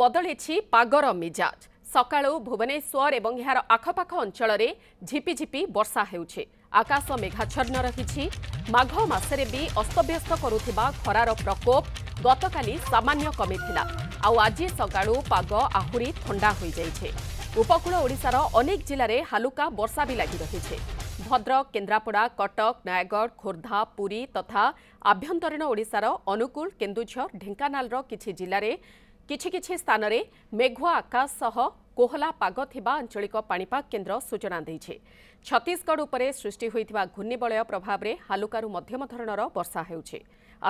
ବଦଳିଛି ପାଗର ମିଜାଜ ସକାଳୁ ଭୁବନେଶ୍ୱର ଏବଂ ଏହାର ଆଖପାଖ ଅଞ୍ଚଳରେ ଝିପିଝିପି ବର୍ଷା ହେଉଛି ଆକାଶ ମେଘାଚ୍ଛନ୍ନ ରହିଛି ମାଘ ମାସରେ ବି ଅସ୍ତବ୍ୟସ୍ତ କରୁଥିବା ଖରାର ପ୍ରକୋପ ଗତକାଲି ସାମାନ୍ୟ କମିଥିଲା ଆଉ ଆଜି ସକାଳୁ ପାଗ ଆହୁରି ଥଣ୍ଡା ହୋଇଯାଇଛି ଉପକୂଳ ଓଡ଼ିଶାର ଅନେକ ଜିଲ୍ଲାରେ ହାଲୁକା ବର୍ଷା ବି ଲାଗି ରହିଛି ଭଦ୍ରକ କେନ୍ଦ୍ରାପଡ଼ା କଟକ ନୟାଗଡ଼ ଖୋର୍ଦ୍ଧା ପୁରୀ ତଥା ଆଭ୍ୟନ୍ତରୀଣ ଓଡ଼ିଶାର ଅନୁଗୁଳ କେନ୍ଦୁଝର ଢେଙ୍କାନାଳର କିଛି ଜିଲ୍ଲାରେ କିଛି କିଛି ସ୍ଥାନରେ ମେଘୁଆ ଆକାଶ ସହ କୋହଲା ପାଗ ଥିବା ଆଞ୍ଚଳିକ ପାଣିପାଗ କେନ୍ଦ୍ର ସୂଚନା ଦେଇଛି ଛତିଶଗଡ଼ ଉପରେ ସୃଷ୍ଟି ହୋଇଥିବା ଘୂର୍ଣ୍ଣିବଳୟ ପ୍ରଭାବରେ ହାଲୁକାରୁ ମଧ୍ୟମ ଧରଣର ବର୍ଷା ହେଉଛି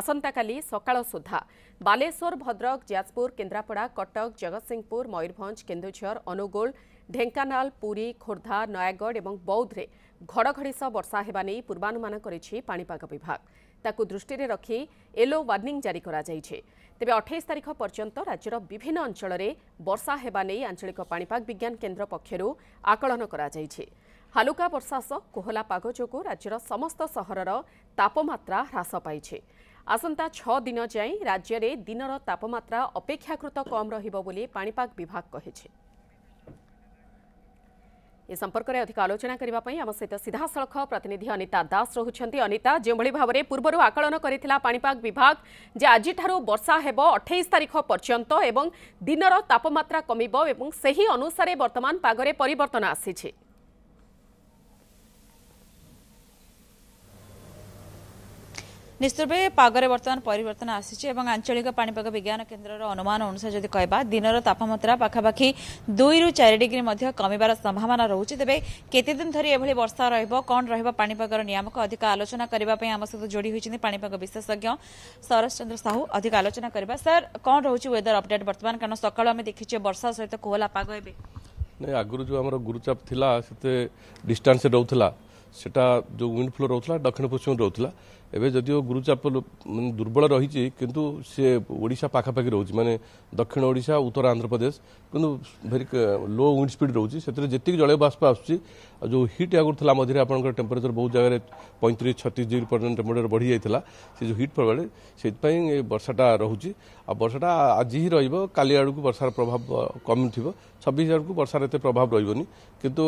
ଆସନ୍ତାକାଲି ସକାଳ ସୁଦ୍ଧା ବାଲେଶ୍ୱର ଭଦ୍ରକ ଯାଜପୁର କେନ୍ଦ୍ରାପଡ଼ା କଟକ ଜଗତସିଂହପୁର ମୟୂରଭଞ୍ଜ କେନ୍ଦୁଝର ଅନୁଗୁଳ ଢେଙ୍କାନାଳ ପୁରୀ ଖୋର୍ଦ୍ଧା ନୟାଗଡ଼ ଏବଂ ବୌଦ୍ଧରେ ଘଡ଼ଘଡ଼ି ସହ ବର୍ଷା ହେବା ନେଇ ପୂର୍ବାନୁମାନ କରିଛି ପାଣିପାଗ ବିଭାଗ ତାକୁ ଦୃଷ୍ଟିରେ ରଖି ୟେଲୋ ୱାର୍ଣ୍ଣିଂ ଜାରି କରାଯାଇଛି ତେବେ ଅଠେଇଶ ତାରିଖ ପର୍ଯ୍ୟନ୍ତ ରାଜ୍ୟର ବିଭିନ୍ନ ଅଞ୍ଚଳରେ ବର୍ଷା ହେବା ନେଇ ଆଞ୍ଚଳିକ ପାଣିପାଗ ବିଜ୍ଞାନ କେନ୍ଦ୍ର ପକ୍ଷରୁ ଆକଳନ କରାଯାଇଛି ହାଲୁକା ବର୍ଷା ସହ କୋହଲା ପାଗ ଯୋଗୁଁ ରାଜ୍ୟର ସମସ୍ତ ସହରର ତାପମାତ୍ରା ହ୍ରାସ ପାଇଛି ଆସନ୍ତା ଛଅ ଦିନ ଯାଏଁ ରାଜ୍ୟରେ ଦିନର ତାପମାତ୍ରା ଅପେକ୍ଷାକୃତ କମ୍ ରହିବ ବୋଲି ପାଣିପାଗ ବିଭାଗ କହିଛି ଏ ସମ୍ପର୍କରେ ଅଧିକ ଆଲୋଚନା କରିବା ପାଇଁ ଆମ ସହିତ ସିଧାସଳଖ ପ୍ରତିନିଧି ଅନିତା ଦାସ ରହୁଛନ୍ତି ଅନିତା ଯେଉଁଭଳି ଭାବରେ ପୂର୍ବରୁ ଆକଳନ କରିଥିଲା ପାଣିପାଗ ବିଭାଗ ଯେ ଆଜିଠାରୁ ବର୍ଷା ହେବ ଅଠେଇଶ ତାରିଖ ପର୍ଯ୍ୟନ୍ତ ଏବଂ ଦିନର ତାପମାତ୍ରା କମିବ ଏବଂ ସେହି ଅନୁସାରେ ବର୍ତ୍ତମାନ ପାଗରେ ପରିବର୍ତ୍ତନ ଆସିଛି নিশ্চয় পাগরে বর্তমান পরিবর্তন আসিছে এবং আঞ্চলিক পাণিপাগ বিজ্ঞান কেন্দ্রর অনুমান অনুসারে যদি কহবা দিনর তাপমাত্রা পাখাপাখি দুই রু চারি ডিগ্রি মধ্যে কমিবার সম্ভাবনা রয়েছে তবে কেতেদিন ধরে এভাবে বর্ষা রহব কণ রহব পাণিপাগর নিয়ামক অধিক আলোচনা করা আমার সহ যোড়ি হয়েছেন পাণিপাগ বিশেষজ্ঞ সরস চন্দ্র সাহু অধিক আলোচনা করা স্যার কণ রয়েছে ওয়েদর অপডেট বর্তমান কারণ সকাল আমি দেখিছে বর্ষা সহ কোহলা পাগ এবে না আগর যে আমার গুরুচাপ লা সেতে ডিষ্টান্স রহুলা সেটা যে উইন্ড ফ্লো রহুতলা দক্ষিণ পশ্চিম রহুতলা এবে যদিও গুরুচাপ মানে দুর্বল রয়েছে কিন্তু সে ওড়িশা পাখাপাখি রয়েছে মানে দক্ষিণ ওড়িশা উত্তর আন্ধ্রপ্রদেশ কিন্তু ভেরি লো উইন্ড স্পিড রয়েছে সেতরে যেত জলবায়ু বাষ্প আসছে যে হিট আগুর লা মধ্যে আপনার টেম্পরেচর বহু জায়গায় পঁয়ত্রিশ ছত্রিশ ডিগ্রি পর্যন্ত টেম্পরেচর বড়ি যাই সে যে হিট প্রভাবে সেইপাই এই বর্ষাটা রয়েছে আর বর্ষাটা আজি হি রহব কালি আড়ক বর্ষার প্রভাব কমি থাকবে ছবিশ আড়ক বর্ষার এত প্রভাব রহবনি কিন্তু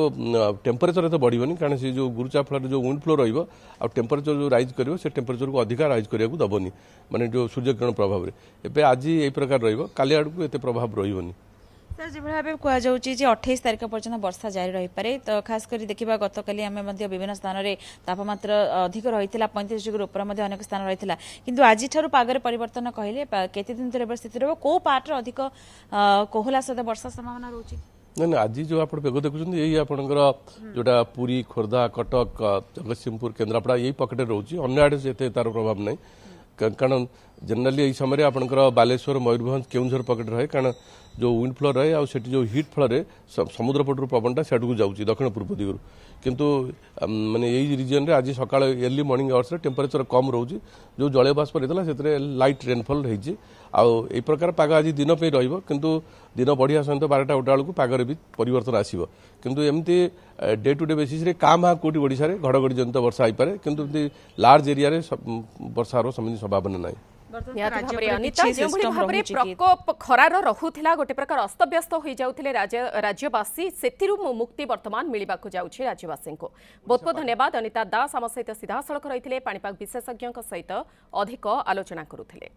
টেম্পরেচর এত বড়বনি কারণ সে যে গুরুচাপ ପହଞ୍ଚା ଫଳରେ ଯେଉଁ ୱିଣ୍ଡ ଫ୍ଲୋ ରହିବ ଆଉ ଟେମ୍ପରେଚର ଯେଉଁ ରାଇଜ୍ କରିବ ସେ ଟେମ୍ପରେଚରକୁ ଅଧିକା ରାଇଜ୍ କରିବାକୁ ଦେବନି ମାନେ ଯେଉଁ ସୂର୍ଯ୍ୟକିରଣ ପ୍ରଭାବରେ ଏବେ ଆଜି ଏହି ପ୍ରକାର ରହିବ କାଲି ଆଡ଼କୁ ଏତେ ପ୍ରଭାବ ରହିବନି ସାର୍ ଯେଭଳି ଭାବେ କୁହାଯାଉଛି ଯେ ଅଠେଇଶ ତାରିଖ ପର୍ଯ୍ୟନ୍ତ ବର୍ଷା ଜାରି ରହିପାରେ ତ ଖାସ କରି ଦେଖିବା ଗତକାଲି ଆମେ ମଧ୍ୟ ବିଭିନ୍ନ ସ୍ଥାନରେ ତାପମାତ୍ରା ଅଧିକ ରହିଥିଲା ପଇଁତିରିଶ ଡିଗ୍ରୀ ଉପରେ ମଧ୍ୟ ଅନେକ ସ୍ଥାନ ରହିଥିଲା କିନ୍ତୁ ଆଜିଠାରୁ ପାଗରେ ପରିବର୍ତ୍ତନ କହିଲେ କେତେ ଦିନ ଧରି ଏବେ ସ୍ଥିତି ରହିବ କେଉଁ ପାର୍ଟରେ ଅଧିକ କୋହଲା ସହିତ ବର୍ଷା ସମ୍ଭାବନା ରହୁଛି ନାଇଁ ନା ଆଜି ଯେଉଁ ଆପଣ ବେଗ ଦେଖୁଛନ୍ତି ଏଇ ଆପଣଙ୍କର ଯେଉଁଟା ପୁରୀ ଖୋର୍ଦ୍ଧା କଟକ ଜଗତସିଂହପୁର କେନ୍ଦ୍ରାପଡ଼ା ଏଇ ପକେଟରେ ରହୁଛି ଅନ୍ୟ ଆଡ଼େ ଯେତେ ତାର ପ୍ରଭାବ ନାହିଁ କାରଣ জেনারেলি এই সময় আপনার বালেশ্বর ময়ূরভঞ্জ কেউঝর পকেট রয়ে কারণ যে উইন্ড ফ্লো রয়ে আটি যে হিট ফলে সমুদ্র পটর পবনটা সেটুকু যাচ্ছি দক্ষিণ পূর্ব দিগর কিন্তু মানে এই রিজনরে আজ সকাল এর্লি মর্নিং আওয়ার্সে টেম্পরেচর কম রয়েছে যে জলীয় বাষ্প রয়েছে সেতরে লাইট রেনফল হয়েছে আউ এই প্রকার পাগ আজ দিনপি রহব কিন্তু দিন বড়া সহ বারোটা গোটা বেড়ে পাগরে বি পরিবর্তন আসব কিন্তু এমতি ডে টু ডে বেসিসে কাম হা কোটি ওড়শার ঘড়ঘড়ি জনিত বর্ষা হইপরে কিন্তু এমনি লার্জ এরিয়ার বর্ষার সেমি সম্ভাবনা নাই ପ୍ରକୋପ ଖରାର ରହୁଥିଲା ଗୋଟେ ପ୍ରକାର ଅସ୍ତବ୍ୟସ୍ତ ହୋଇଯାଉଥିଲେ ରାଜ୍ୟବାସୀ ସେଥିରୁ ମୁକ୍ତି ବର୍ତ୍ତମାନ ମିଳିବାକୁ ଯାଉଛି ରାଜ୍ୟବାସୀଙ୍କୁ ବହୁତ ବହୁତ ଧନ୍ୟବାଦ ଅନିତା ଦାସ ଆମ ସହିତ ସିଧାସଳଖ ରହିଥିଲେ ପାଣିପାଗ ବିଶେଷଜ୍ଞଙ୍କ ସହିତ ଅଧିକ ଆଲୋଚନା କରୁଥିଲେ